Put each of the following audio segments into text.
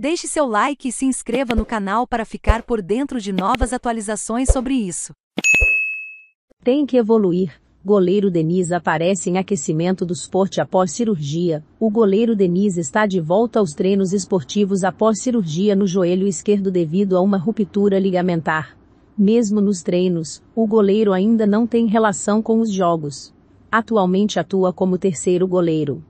Deixe seu like e se inscreva no canal para ficar por dentro de novas atualizações sobre isso. Tem que evoluir. Goleiro Denis aparece em aquecimento do esporte após cirurgia. O goleiro Denis está de volta aos treinos esportivos após cirurgia no joelho esquerdo devido a uma ruptura ligamentar. Mesmo nos treinos, o goleiro ainda não tem relação com os jogos. Atualmente atua como terceiro goleiro.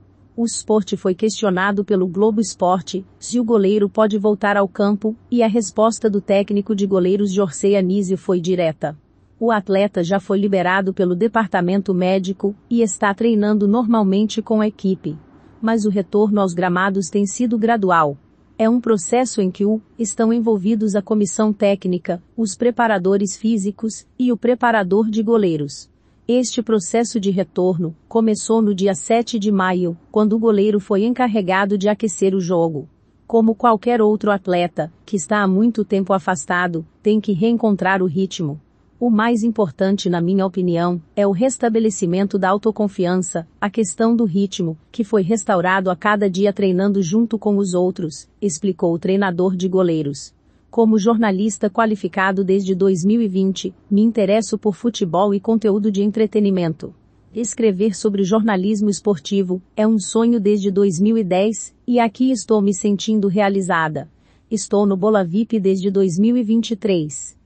O esporte foi questionado pelo Globo Esporte se o goleiro pode voltar ao campo, e a resposta do técnico de goleiros Jorcei Anísio foi direta. O atleta já foi liberado pelo departamento médico e está treinando normalmente com a equipe. Mas o retorno aos gramados tem sido gradual é um processo em que o, estão envolvidos a comissão técnica, os preparadores físicos e o preparador de goleiros. Este processo de retorno começou no dia 7 de maio, quando o goleiro foi encarregado de aquecer o jogo. Como qualquer outro atleta, que está há muito tempo afastado, tem que reencontrar o ritmo. O mais importante, na minha opinião, é o restabelecimento da autoconfiança, a questão do ritmo, que foi restaurado a cada dia treinando junto com os outros, explicou o treinador de goleiros. Como jornalista qualificado desde 2020, me interesso por futebol e conteúdo de entretenimento. Escrever sobre jornalismo esportivo é um sonho desde 2010 e aqui estou me sentindo realizada. Estou no Bola VIP desde 2023.